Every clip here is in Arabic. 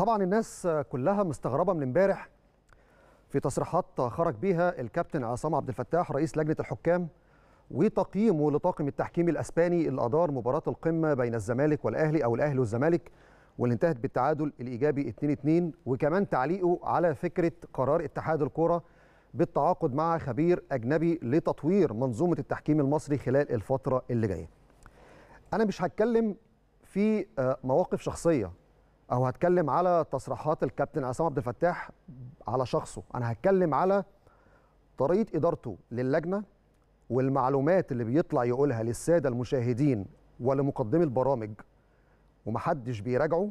طبعا الناس كلها مستغربه من امبارح في تصريحات خرج بيها الكابتن عصام عبد الفتاح رئيس لجنه الحكام وتقييمه لطاقم التحكيم الاسباني اللي ادار مباراه القمه بين الزمالك والاهلي او الاهلي والزمالك واللي انتهت بالتعادل الايجابي 2-2 وكمان تعليقه على فكره قرار اتحاد الكره بالتعاقد مع خبير اجنبي لتطوير منظومه التحكيم المصري خلال الفتره اللي جايه. انا مش هتكلم في آه، مواقف شخصيه او هتكلم على تصريحات الكابتن عصام عبد الفتاح على شخصه انا هتكلم على طريقه ادارته للجنه والمعلومات اللي بيطلع يقولها للساده المشاهدين ولمقدمي البرامج ومحدش بيراجعه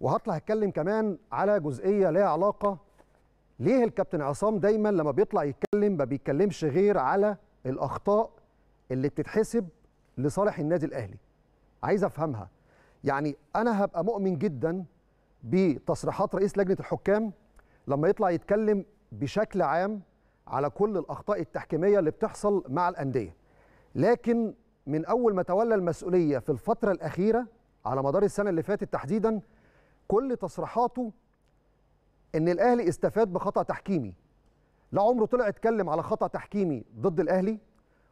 وهطلع اتكلم كمان على جزئيه ليها علاقه ليه الكابتن عصام دايما لما بيطلع يتكلم ما بيتكلمش غير على الاخطاء اللي بتتحسب لصالح النادي الاهلي عايز افهمها يعني انا هبقى مؤمن جدا بتصريحات رئيس لجنه الحكام لما يطلع يتكلم بشكل عام على كل الاخطاء التحكيميه اللي بتحصل مع الانديه لكن من اول ما تولى المسؤوليه في الفتره الاخيره على مدار السنه اللي فاتت تحديدا كل تصريحاته ان الاهلي استفاد بخطا تحكيمي لا عمره طلع اتكلم على خطا تحكيمي ضد الاهلي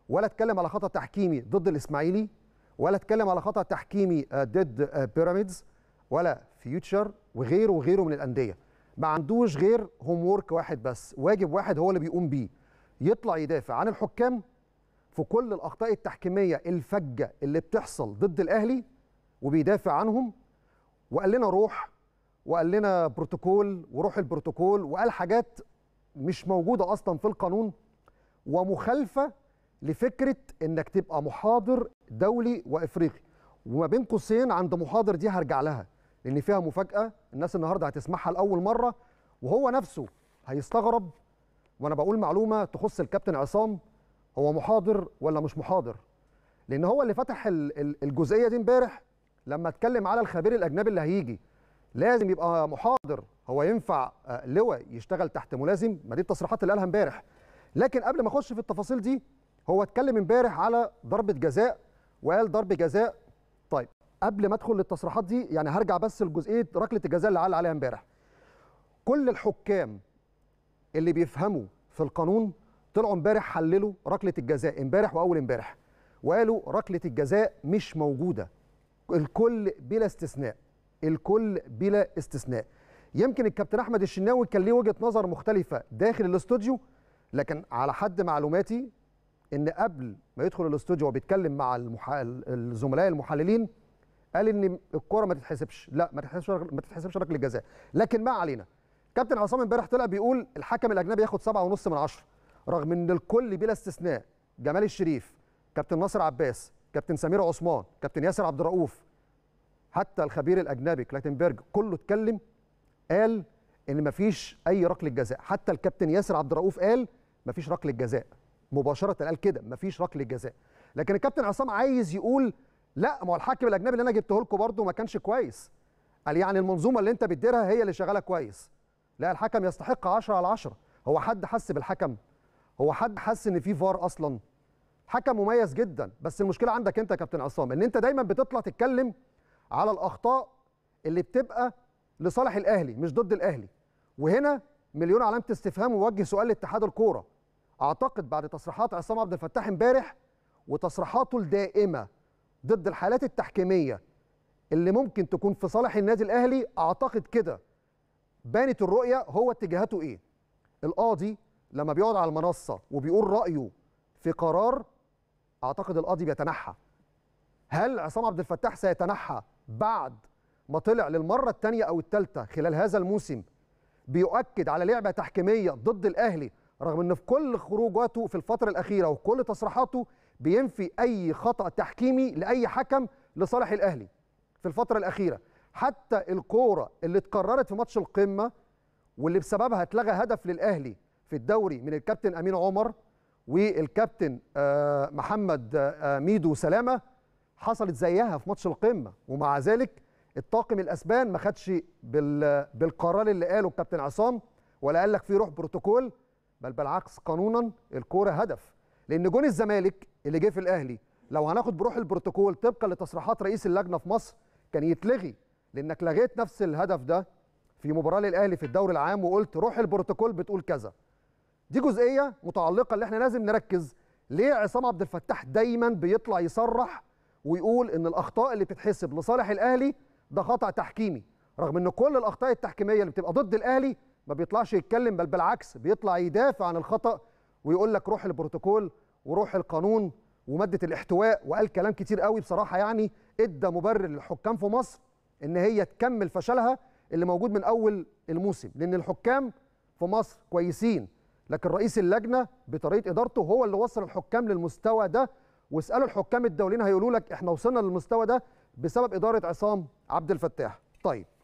ولا اتكلم على خطا تحكيمي ضد الاسماعيلي ولا اتكلم على خطا تحكيمي آه، ضد بيراميدز آه، ولا فيوتشر وغيره وغيره من الانديه ما عندوش غير هوم وورك واحد بس واجب واحد هو اللي بيقوم بيه يطلع يدافع عن الحكام في كل الاخطاء التحكيميه الفجه اللي بتحصل ضد الاهلي وبيدافع عنهم وقال لنا روح وقال لنا بروتوكول وروح البروتوكول وقال حاجات مش موجوده اصلا في القانون ومخالفه لفكره انك تبقى محاضر دولي وافريقي وما بين قوسين عند محاضر دي هرجع لها لان فيها مفاجاه الناس النهارده هتسمعها لاول مره وهو نفسه هيستغرب وانا بقول معلومه تخص الكابتن عصام هو محاضر ولا مش محاضر لان هو اللي فتح الجزئيه دي امبارح لما اتكلم على الخبير الاجنبي اللي هيجي لازم يبقى محاضر هو ينفع آه، لواء يشتغل تحت ملازم ما دي التصريحات اللي قالها امبارح لكن قبل ما اخش في التفاصيل دي هو اتكلم امبارح على ضربه جزاء وقال ضرب جزاء طيب قبل ما ادخل للتصريحات دي يعني هرجع بس لجزئيه ركله الجزاء اللي علق عليها امبارح كل الحكام اللي بيفهموا في القانون طلعوا امبارح حللوا ركله الجزاء امبارح واول امبارح وقالوا ركله الجزاء مش موجوده الكل بلا استثناء الكل بلا استثناء يمكن الكابتن احمد الشناوي كان ليه وجهه نظر مختلفه داخل الاستوديو لكن على حد معلوماتي ان قبل ما يدخل الاستوديو وبيتكلم مع المح... الزملاء المحللين قال ان الكره ما تتحسبش لا ما تتحسبش ما تتحسبش ركله جزاء لكن ما علينا كابتن عصام امبارح طلع بيقول الحكم الاجنبي ياخد سبعة ونص من عشرة رغم ان الكل بلا استثناء جمال الشريف كابتن ناصر عباس كابتن سمير عثمان كابتن ياسر عبد الرؤوف حتى الخبير الاجنبي كلاتنبرج كله اتكلم قال ان مفيش اي ركله جزاء حتى الكابتن ياسر عبد الرؤوف قال مفيش ركله جزاء مباشره قال كده مفيش ركله جزاء لكن الكابتن عصام عايز يقول لا ما هو الحكم الاجنبي اللي انا جبته لكم برده ما كانش كويس قال يعني المنظومه اللي انت بتديرها هي اللي شغاله كويس لا الحكم يستحق 10 على 10 هو حد حس بالحكم هو حد حس ان في فار اصلا حكم مميز جدا بس المشكله عندك انت يا كابتن عصام ان انت دايما بتطلع تتكلم على الاخطاء اللي بتبقى لصالح الاهلي مش ضد الاهلي وهنا مليون علامه استفهام ووجه سؤال لاتحاد الكوره اعتقد بعد تصريحات عصام عبد الفتاح امبارح وتصريحاته الدائمه ضد الحالات التحكيميه اللي ممكن تكون في صالح النادي الاهلي اعتقد كده بانت الرؤيه هو اتجاهاته ايه القاضي لما بيقعد على المنصه وبيقول رايه في قرار اعتقد القاضي بيتنحى هل عصام عبد الفتاح سيتنحى بعد ما طلع للمره الثانيه او الثالثه خلال هذا الموسم بيؤكد على لعبه تحكيميه ضد الاهلي رغم ان في كل خروجاته في الفتره الاخيره وكل تصريحاته بينفي اي خطا تحكيمي لاي حكم لصالح الاهلي في الفتره الاخيره حتى الكوره اللي اتكررت في ماتش القمه واللي بسببها اتلغى هدف للاهلي في الدوري من الكابتن امين عمر والكابتن آه، محمد آه، ميدو سلامه حصلت زيها في ماتش القمه ومع ذلك الطاقم الاسبان ما خدش بالقرار اللي قاله الكابتن عصام ولا قال لك في روح بروتوكول بل بالعكس قانونا الكوره هدف لان جون الزمالك اللي جه في الاهلي لو هناخد بروح البروتوكول طبقا لتصريحات رئيس اللجنه في مصر كان يتلغي لانك لغيت نفس الهدف ده في مباراه للاهلي في الدوري العام وقلت روح البروتوكول بتقول كذا دي جزئيه متعلقه اللي احنا لازم نركز ليه عصام عبد الفتاح دايما بيطلع يصرح ويقول ان الاخطاء اللي بتتحسب لصالح الاهلي ده خطا تحكيمي رغم ان كل الاخطاء التحكيميه اللي بتبقى ضد الاهلي ما بيطلعش يتكلم بل بالعكس بيطلع يدافع عن الخطا ويقول لك روح البروتوكول وروح القانون وماده الاحتواء وقال كلام كتير قوي بصراحه يعني ادى مبرر للحكام في مصر ان هي تكمل فشلها اللي موجود من اول الموسم لان الحكام في مصر كويسين لكن رئيس اللجنه بطريقه ادارته هو اللي وصل الحكام للمستوى ده واسالوا الحكام الدوليين هيقولوا لك احنا وصلنا للمستوى ده بسبب اداره عصام عبد الفتاح طيب